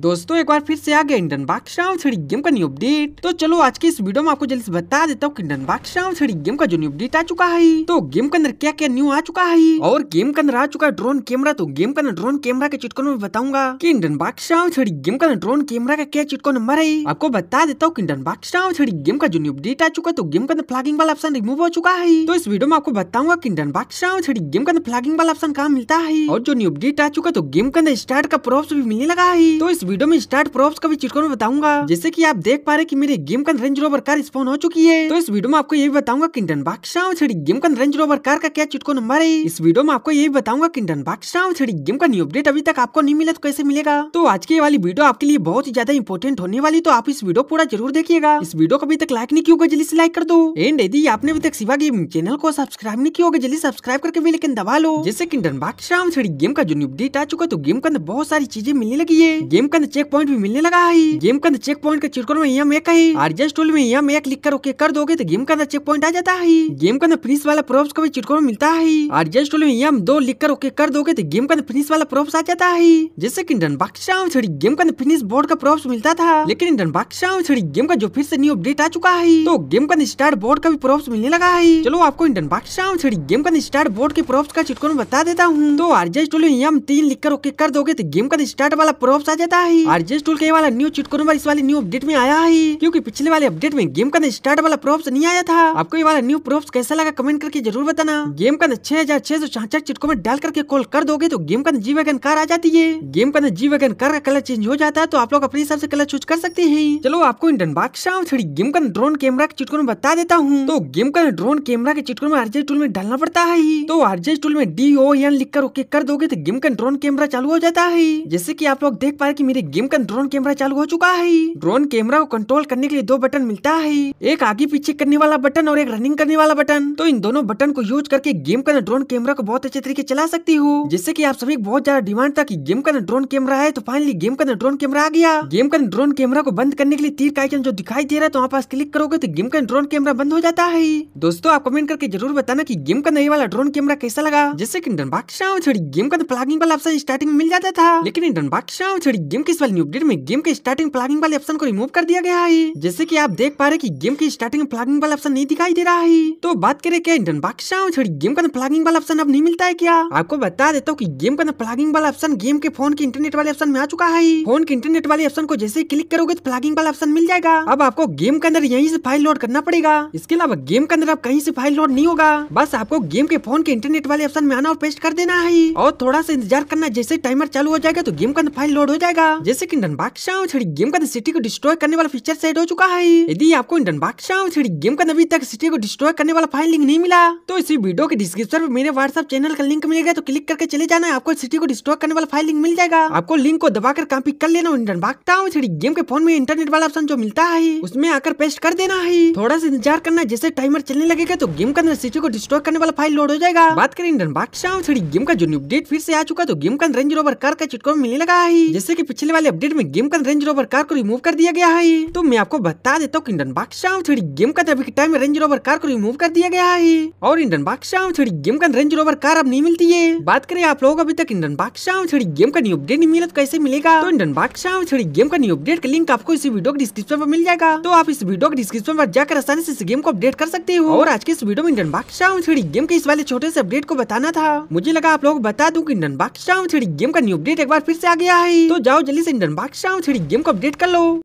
दोस्तों एक बार फिर से आ गया इंडन बाग श्रावण छड़ी गेम का न्यू अपडेट तो चलो आज की इस वीडियो में आपको जल्दी बता देता हूँ इंडन बाग श्रावण छड़ी गेम का जो न्यू अपडेट आ चुका है तो गेम के अंदर क्या क्या न्यू आ चुका है और गेम के अंदर आ चुका है ड्रोन कैमरा तो गेम के अंदर ड्रोन कैमरा के चिटको में बताऊंगा की इंडन बाग श्रावण छड़ी गेम का ड्रोन कैमरा का क्या चिटको नंबर है आपको बता देता हूँ इंडन बाग श्रावण छड़ी गेम का जो न्यू अपडेट आ चुका है तो गेम के अंदर फ्लागिंग वाला ऑप्शन रिमूव हो चुका है तो इस वीडियो में आपको बताऊंगा की इंडन बाग श्रावण छड़ी गेम के अंदर फ्लागिंग वाला ऑप्शन कहा मिलता है और जो न्यू अपडेट आ चुका है तो गेम के अंदर स्टार्ट का प्रोप्स भी मिलने लगा है तो इस वीडियो में स्टार्ट प्रॉप्स का भी चिटकोन में बताऊंगा जैसे की आप देख पा रहे की मेरी गेम का रेंज रोवर कार स्पॉन हो चुकी है तो इस वीडियो में आपको ये भी बताऊंगा किंटन बादशाह गेम का रेंज रोवर कार का क्या चिटको नंबर है इस वीडियो में आपको ये भी बताऊंगा किंटन बादशाह छड़ी गेम का न्यू अपडेट अभी तक आपको नहीं मिला तो कैसे मिलेगा तो आज की वाली वीडियो आपके लिए बहुत ही ज्यादा इंपॉर्टेंट होने वाली तो आप इस वीडियो पूरा जरूर देखिएगा इस वीडियो को अभी तक लाइक नहीं किया होगा जल्दी से लाइक कर दो एंड यदि आपने अभी तक सिवा गेम चैनल को सब्सक्राइब नहीं किया होगा जल्दी सब्सक्राइब करके भी लेकिन दबा लो जैसे किंटन बादशाह छड़ी गेम का जो अपडेट आ चुका तो गेम के अंदर बहुत सारी चीजें मिलने लगी है गेम के अंदर चेक पॉइंट भी मिलने लगा है गेम के अंदर चेक पॉइंट के चिटकोर में यम एक है आरजेस टूल में यम एक लिख कर ओके कर दोगे तो गेम के अंदर चेक पॉइंट आ जाता है गेम के अंदर फ्रीस वाला प्रोफ्स का भी चिटकोर में मिलता है आरजेस टूल में यम दो लिख कर ओके कर दोगे तो गेम के अंदर फिनिश वाला प्रोफ्स आ जाता है जैसे की डन बाकिस्तान छड़ी गेम के अंदर फिनिश बोर्ड का प्रोफ्स मिलता था लेकिन डन बाकिस्तान छड़ी गेम का जो फिर से न्यू अपडेट आ चुका है तो गेम के अंदर स्टार बोर्ड का भी प्रोफ्स मिलने लगा है चलो आपको इंडन बाकिस्तान छड़ी गेम के अंदर स्टार्ट बोर्ड के प्रोफ्स का चिटकोर बता देता हूँ तो आरजेस्ट टूल में यम तीन लिख कर ओके कर दोगे तो गेम के अंदर स्टार्ट वाला प्रोफ्स आ जाता वाला है आर टूल का वाला न्यू चिटकोन इस वाले न्यू अपडेट में आया है क्योंकि पिछले वाले अपडेट में गेम का स्टार्ट वाला प्रोप्स नहीं आया था आपको ये वाला न्यू प्रोप्स कैसा लगा कमेंट करके जरूर बताना गेम का छह हजार छह सौ छाछठ चिटको में डाल करके कॉल कर दोगे तो गेम का जी वैगन कार आ जाती है गेम का जी वैगन कार का कलर चेंज हो जाता है तो आप लोग अपने हिसाब से कलर चूज कर सकते हैं चलो आपको इंडन बादशाह थोड़ी गेम का ड्रोन कैमरा के चिटको में बता देता हूँ तो गेम का ड्रोन कैमरा के चिटको में आरजे टूल में डालना पड़ता है तो आरजे टूल में डी ओ एन लिख कर ओके कर दोगे तो गेम का ड्रोन कैमरा चालू हो जाता है जैसे की आप लोग देख पा रहे मेरे गेम का ड्रोन कैमरा चालू हो चुका है ड्रोन कैमरा को कंट्रोल करने के लिए दो बटन मिलता है एक आगे पीछे करने वाला बटन और एक रनिंग करने वाला बटन तो इन दोनों बटन को यूज करके गेम का ड्रोन कैमरा को बहुत अच्छे तरीके चला सकती हूँ जिससे की आप सभी बहुत ज्यादा डिमांड था की गेम का ड्रोन कैमरा है तो फाइनली गेम का ड्रोन कैमरा आ गया गेम का ड्रोन कैमरा को बंद करने के लिए तीर का आइकन जो दिखाई दे रहा है तो वहाँ पास क्लिक करोगे तो गेम का ड्रोन कैमरा बंद हो जाता है दोस्तों आप कमेंट करके जरूर बताना की गेम का नई वाला ड्रोन कैमरा कैसा लगा जिससे की छड़ी गेम का प्लागिंग तो वाला स्टार्टिंग में मिल जाता था लेकिन डनबाग छड़ी गेम के इस वाली अपडेट में गेम के स्टार्टिंग प्लागिंग वाले ऑप्शन को रिमूव कर दिया गया है जैसे की आप देख पा रहे की गेम के स्टार्टिंग प्लागिंग वाला ऑप्शन नहीं दिखाई दे रहा है तो बात करें क्या इंडियन बाकी गेम का प्लगिंग वाला ऑप्शन अब नहीं मिलता है क्या आपको बता देता हूँ की गेम का प्लागिंग वाला ऑप्शन गेम के फोन के इंटरनेट वाले ऑप्शन में आ चुका है फोन के इंटरनेट वाले ऑप्शन को जैसे क्लिक करोगे तो प्लागिंग वाला ऑप्शन मिल जाएगा अब आपको गेम के अंदर यहीं से फाइल लोड करना पड़ेगा इसके अलावा गेम के अंदर अब कहीं से फाइल लोड नहीं होगा बस आपको गेम के फोन के इंटरनेट वाले ऑप्शन में आना और पेस्ट कर देना है और थोड़ा सा इंतजार करना जैसे टाइमर चालू हो जाएगा तो गेम का अंदर फाइल लोड हो जाएगा जाएगा जैसे की डनबाक्सा थ्री गेम का सिटी को डिस्ट्रॉय करने वाला फीचर सेट हो चुका है यदि आपको डनबाक्सा थ्री गेम का अभी तक सिटी को डिस्ट्रॉय करने वाला फाइल लिंक नहीं मिला तो इसी वीडियो के डिस्क्रिप्शन में मेरे व्हाट्सएप चैनल का लिंक मिलेगा तो क्लिक करके चले जाना आपको सिटी को डिस्ट्रॉय करने वाला फाइल लिंक मिल जाएगा आपको लिंक को दबाकर कॉपी कर लेना डनबाक्टा छड़ी गेम के फोन में इंटरनेट वाला ऑप्शन जो मिलता है उसमें आकर पेस्ट कर देना है थोड़ा सा इंतजार करना जैसे टाइमर चलने लगेगा तो गेम के अंदर सिटी को डिस्ट्रॉय करने वाला फाइल लोड हो जाएगा बात करें डनबाक्टा छड़ी गेम का जो अपडेट फिर से आ चुका तो गेम का रेंज रोवर कर का चिटको मिलने लगा है जैसे की पिछले वाले अपडेट में गेम का रेंज रोवर कार को रिमूव कर दिया गया है तो मैं आपको बता देता हूँ इंडन बादशाह थोड़ी गेम का अभी के टाइम में रेंज रोवर कार को रिमूव कर दिया गया है और इंडन बादशाह थोड़ी गेम का रेंज रोवर कार अब नहीं मिलती है बात करें आप लोग अभी तक इंडन बादशाह थोड़ी गेम का न्यू अपडेट नहीं मिला तो कैसे मिलेगा तो इंडन बादशाह थोड़ी गेम का न्यू अपडेट का लिंक आपको इस वीडियो के डिस्क्रिप्शन पर मिल जाएगा तो आप इस वीडियो के डिस्क्रिप्शन पर जाकर आसानी से इस गेम को अपडेट कर सकते हो और आज के इस वीडियो में इंडन बादशाह थोड़ी गेम के इस वाले छोटे से अपडेट को बताना था मुझे लगा आप लोग बता दूं की इंडन बादशाह थोड़ी गेम का न्यू अपडेट एक बार फिर से आ गया है तो जाओ जल्दी से डनबाग शाम थ्री गेम को अपडेट कर लो